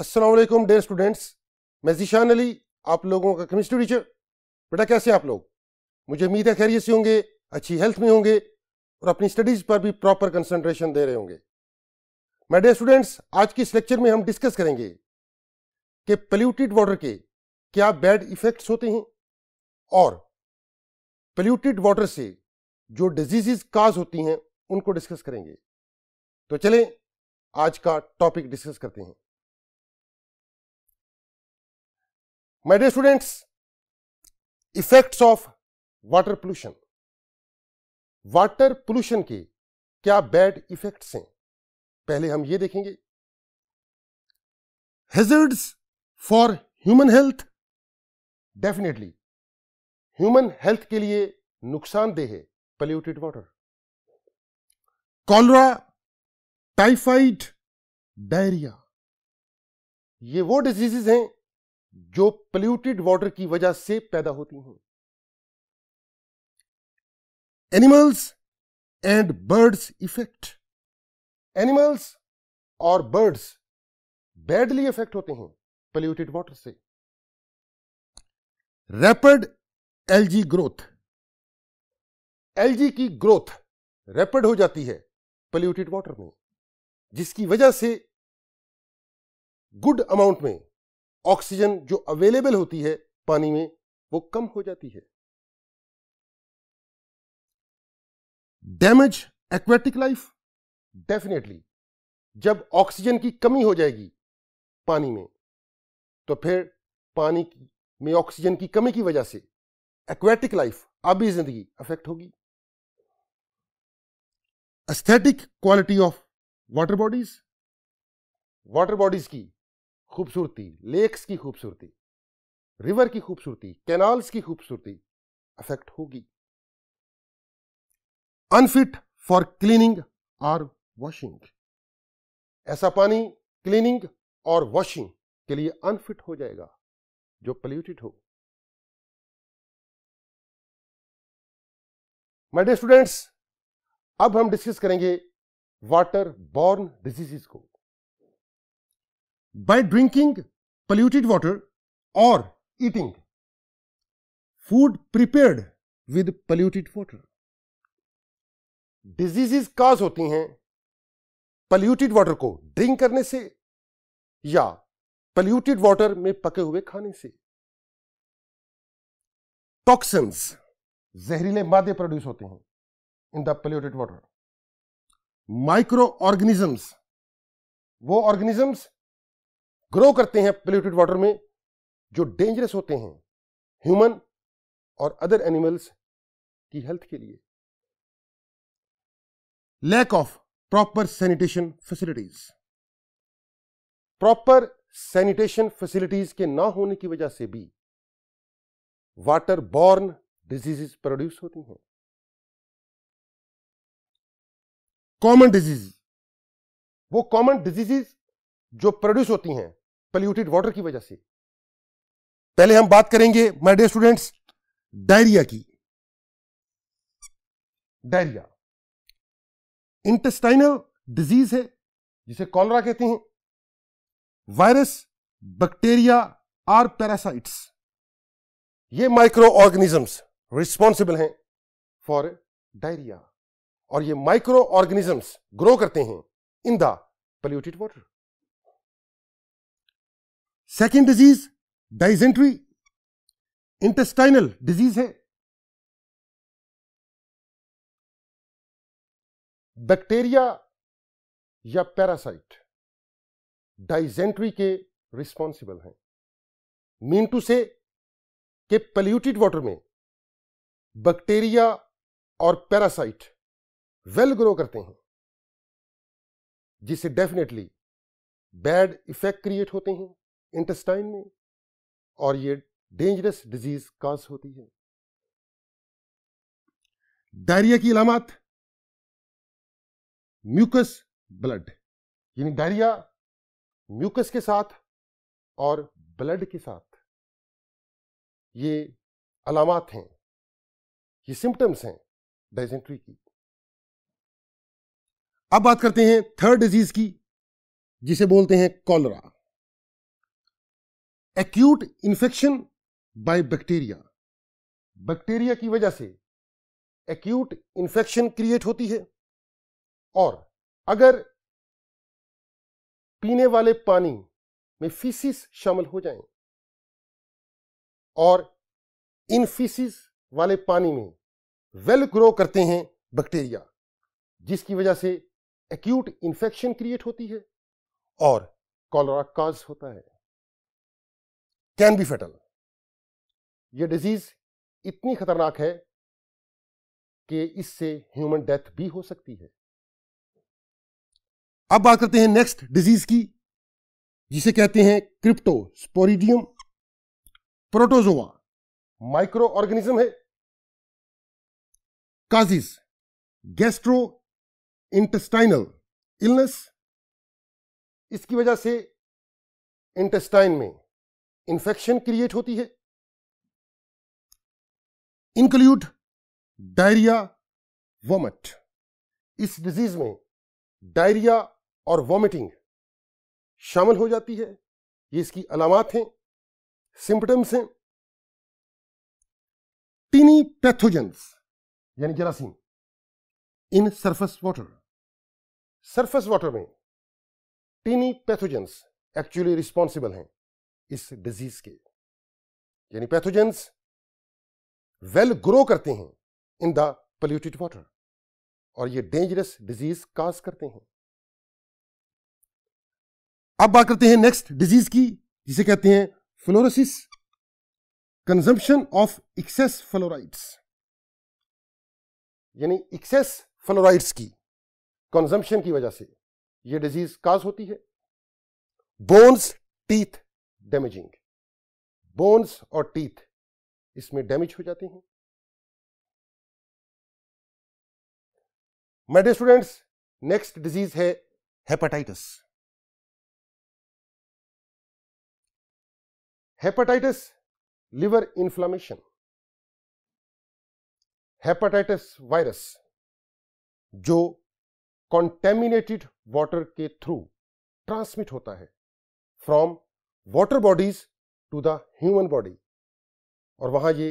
Aslam dear students मैं जीशान अली आप लोगों का केमिस्ट्री टीचर बेटा कैसे आप लोग मुझे उम्मीद है खैरियत से होंगे अच्छी हेल्थ में होंगे और अपनी स्टडीज़ पर भी प्रॉपर कंसंट्रेशन दे रहे होंगे मैं डेयर स्टूडेंट्स आज की इस लेक्चर में हम डिस्कस करेंगे कि पल्यूटेड वाटर के क्या बैड इफ़ेक्ट्स होते हैं और पल्यूटेड वाटर से जो डिजीज़ काज होती हैं उनको डिस्कस करेंगे तो चलें आज का टॉपिक डिस्कस करते हैं My dear students, effects of water pollution water pollution के क्या बैड इफेक्ट्स हैं पहले हम ये देखेंगे hazards for human health definitely human health के लिए नुकसानदेह है polluted water cholera typhoid diarrhoea ये वो डिजीजेज हैं जो पोल्यूटेड वाटर की वजह से पैदा होती हैं animals and birds effect animals और बर्ड्स बैडली इफेक्ट होते हैं पोल्यूटेड वाटर से रैपिड एलजी ग्रोथ एलजी की ग्रोथ रैपिड हो जाती है पोल्यूटेड वाटर में जिसकी वजह से गुड अमाउंट में ऑक्सीजन जो अवेलेबल होती है पानी में वो कम हो जाती है डैमेज एक्वेटिक लाइफ डेफिनेटली जब ऑक्सीजन की कमी हो जाएगी पानी में तो फिर पानी में ऑक्सीजन की कमी की वजह से एक्वेटिक लाइफ आबी जिंदगी अफेक्ट होगी aesthetic quality of water bodies water bodies की खूबसूरती लेक्स की खूबसूरती रिवर की खूबसूरती कैनाल्स की खूबसूरती अफेक्ट होगी अनफिट फॉर क्लीनिंग और वॉशिंग ऐसा पानी क्लीनिंग और वॉशिंग के लिए अनफिट हो जाएगा जो पल्यूटेड हो माय डियर स्टूडेंट्स अब हम डिस्कस करेंगे वाटर बॉर्न डिजीजेस को by ड्रिंकिंग पल्यूटेड water और eating food prepared with polluted water. Diseases cause होती हैं पल्यूटेड वाटर को ड्रिंक करने से या पल्यूटेड वाटर में पके हुए खाने से टॉक्सिन्स जहरीले मादे प्रोड्यूस होते हैं in the polluted water microorganisms वो ऑर्गेनिजम्स ग्रो करते हैं पोल्यूटेड वाटर में जो डेंजरस होते हैं ह्यूमन और अदर एनिमल्स की हेल्थ के लिए lack of proper sanitation facilities proper sanitation facilities के ना होने की वजह से भी वाटर बॉर्न डिजीजेस प्रोड्यूस होती हैं कॉमन डिजीज वो कॉमन डिजीजेस जो प्रोड्यूस होती हैं पल्यूटेड वाटर की वजह से पहले हम बात करेंगे माय डियर स्टूडेंट्स डायरिया की डायरिया इंटेस्टाइनल डिजीज है जिसे कॉलरा कहते हैं वायरस बैक्टीरिया आर पैरासाइट्स ये माइक्रो ऑर्गेनिजम्स रिस्पॉन्सिबल हैं फॉर डायरिया और ये माइक्रो ऑर्गेनिजम्स ग्रो करते हैं in the polluted water second disease dysentery intestinal disease है बैक्टीरिया या पैरासाइट डाइजेंट्री के रिस्पॉन्सिबल हैं मीन टू से के पल्यूटेड वाटर में बैक्टीरिया और पैरासाइट वेल ग्रो करते हैं जिससे डेफिनेटली बैड इफेक्ट क्रिएट होते हैं इंटेस्टाइन में और ये डेंजरस डिजीज काज होती है डायरिया की इलामत म्यूकस ब्लड यानी डायरिया म्यूकस के साथ और ब्लड के साथ ये अलामत हैं ये सिम्टम्स हैं डायजेंट्री की अब बात करते हैं थर्ड डिजीज की जिसे बोलते हैं cholera acute infection by bacteria bacteria की वजह से एक्यूट इन्फेक्शन क्रिएट होती है और अगर पीने वाले पानी में फीसिस शामिल हो जाएं और इन फीसिस वाले पानी में वेल ग्रो करते हैं बैक्टीरिया जिसकी वजह से एक्यूट इन्फेक्शन क्रिएट होती है और कॉलरा काज होता है कैन बी फेटल यह डिजीज इतनी खतरनाक है कि इससे ह्यूमन डेथ भी हो सकती है अब बात करते हैं नेक्स्ट डिजीज की जिसे कहते हैं cryptosporidium protozoa microorganism है काजिस गैस्ट्रो इंटेस्टाइनल इलनेस इसकी वजह से इंटेस्टाइन में इंफेक्शन क्रिएट होती है इंक्लूड डायरिया वॉमिट इस डिजीज में डायरिया और वॉमिटिंग शामिल हो जाती है ये इसकी अलामत हैं सिम्टम्स हैं टीनी पैथोजेंस यानी जरासीम in surface water surface water में टीनी पैथोजेंस एक्चुअली रिस्पॉन्सिबल हैं इस डिजीज के यानी पैथोजेंस वेल ग्रो करते हैं इन द पोल्यूटेड वाटर और ये डेंजरस डिजीज काज करते हैं अब बात करते हैं नेक्स्ट डिजीज की जिसे कहते हैं fluorosis consumption of excess fluorides यानी एक्सेस फ्लोराइड्स की कंजम्पशन की वजह से यह डिजीज काज होती है बोन्स टीथ डैमेजिंग बोन्स और टीथ इसमें डैमेज हो जाते हैं मैडे स्टूडेंट्स नेक्स्ट डिजीज है hepatitis hepatitis liver inflammation hepatitis virus जो कॉन्टेमिनेटेड वाटर के थ्रू ट्रांसमिट होता है from water bodies to the human body और वहां ये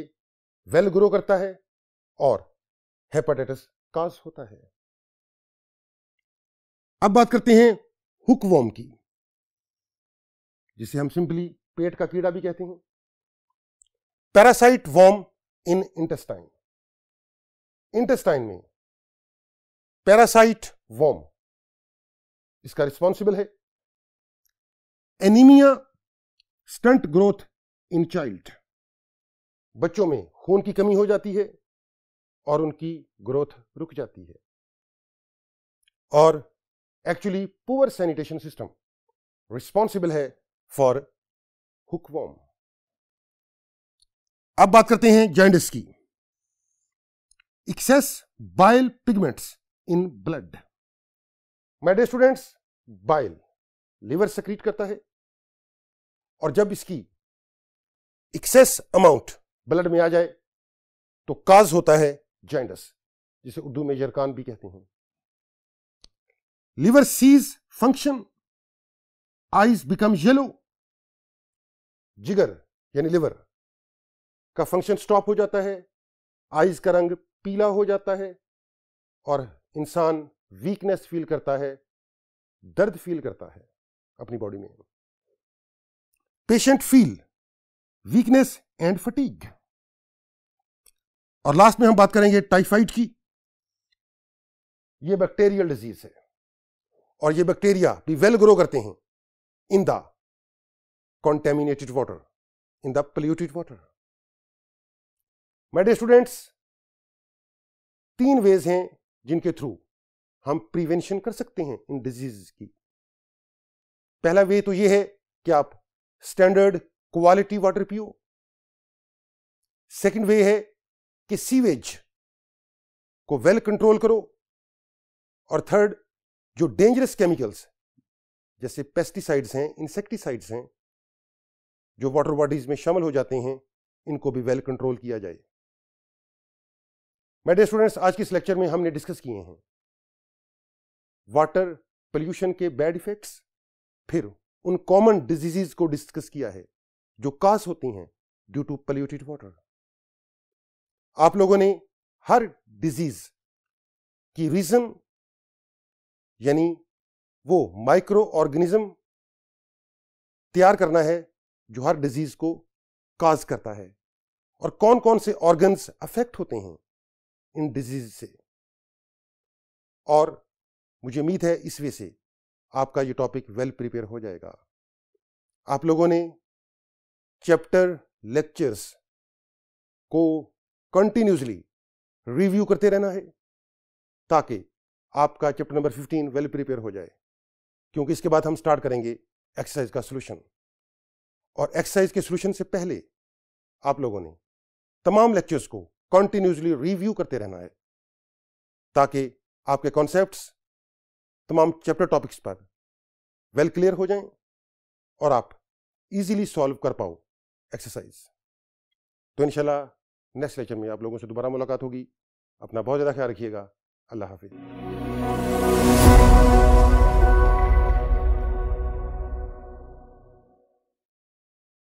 वेल ग्रो करता है और हेपेटाइटिस काज होता है अब बात करते हैं हुकवॉम की जिसे हम सिंपली पेट का कीड़ा भी कहते हैं parasite worm in intestine intestine में पैरासाइट वॉम इसका रिस्पॉन्सिबल है anaemia stunt growth in child बच्चों में खून की कमी हो जाती है और उनकी ग्रोथ रुक जाती है और actually poor sanitation system responsible है फॉर हुकवॉम अब बात करते हैं जैंडिस की excess bile pigments in blood my dear students bile liver secrete करता है और जब इसकी एक्सेस अमाउंट ब्लड में आ जाए तो काज होता है जैंडस जिसे उर्दू में जरकान भी कहते हैं liver cease function eyes become yellow जिगर यानी लिवर का फंक्शन स्टॉप हो जाता है आईज का रंग पीला हो जाता है और इंसान वीकनेस फील करता है दर्द फील करता है अपनी बॉडी में patient feel weakness and fatigue और लास्ट में हम बात करेंगे टाइफाइड की ये बैक्टीरियल डिजीज है और ये बैक्टीरिया भी वेल ग्रो करते हैं in the contaminated water in the polluted water my dear students तीन वेज हैं जिनके थ्रू हम प्रिवेंशन कर सकते हैं इन डिजीज की पहला वे तो ये है कि आप स्टैंडर्ड क्वालिटी वाटर पियो सेकंड वे है कि सीवेज को वेल कंट्रोल करो और थर्ड जो डेंजरस केमिकल्स जैसे पेस्टिसाइड्स हैं इंसेक्टिसाइड्स हैं जो वाटर बॉडीज में शामिल हो जाते हैं इनको भी वेल कंट्रोल किया जाए मैं डे स्टूडेंट्स आज के इस लेक्चर में हमने डिस्कस किए हैं वाटर पोल्यूशन के बैड इफेक्ट्स फिर उन कॉमन डिजीजेज को डिस्कस किया है जो कास होती हैं ड्यू टू पल्यूटेड वाटर आप लोगों ने हर डिजीज की रीजन यानी वो माइक्रो ऑर्गेनिज्म तैयार करना है जो हर डिजीज को काज करता है और कौन कौन से ऑर्गन्स अफेक्ट होते हैं इन डिजीज से और मुझे उम्मीद है इस वे से आपका ये टॉपिक वेल प्रिपेयर हो जाएगा आप लोगों ने चैप्टर लेक्चर्स को कंटिन्यूसली रिव्यू करते रहना है ताकि आपका चैप्टर नंबर 15 वेल प्रिपेयर हो जाए क्योंकि इसके बाद हम स्टार्ट करेंगे एक्सरसाइज का सोल्यूशन और एक्सरसाइज के सोल्यूशन से पहले आप लोगों ने तमाम लेक्चर्स को कंटिन्यूसली रिव्यू करते रहना है ताकि आपके कॉन्सेप्ट्स तमाम चैप्टर टॉपिक्स पर वेल क्लियर हो जाएं और आप इजीली सॉल्व कर पाओ एक्सरसाइज तो इंशाल्लाह नेक्स्ट लेक्चर में आप लोगों से दोबारा मुलाकात होगी अपना बहुत ज़्यादा ख्याल रखिएगा अल्लाह हाफिज़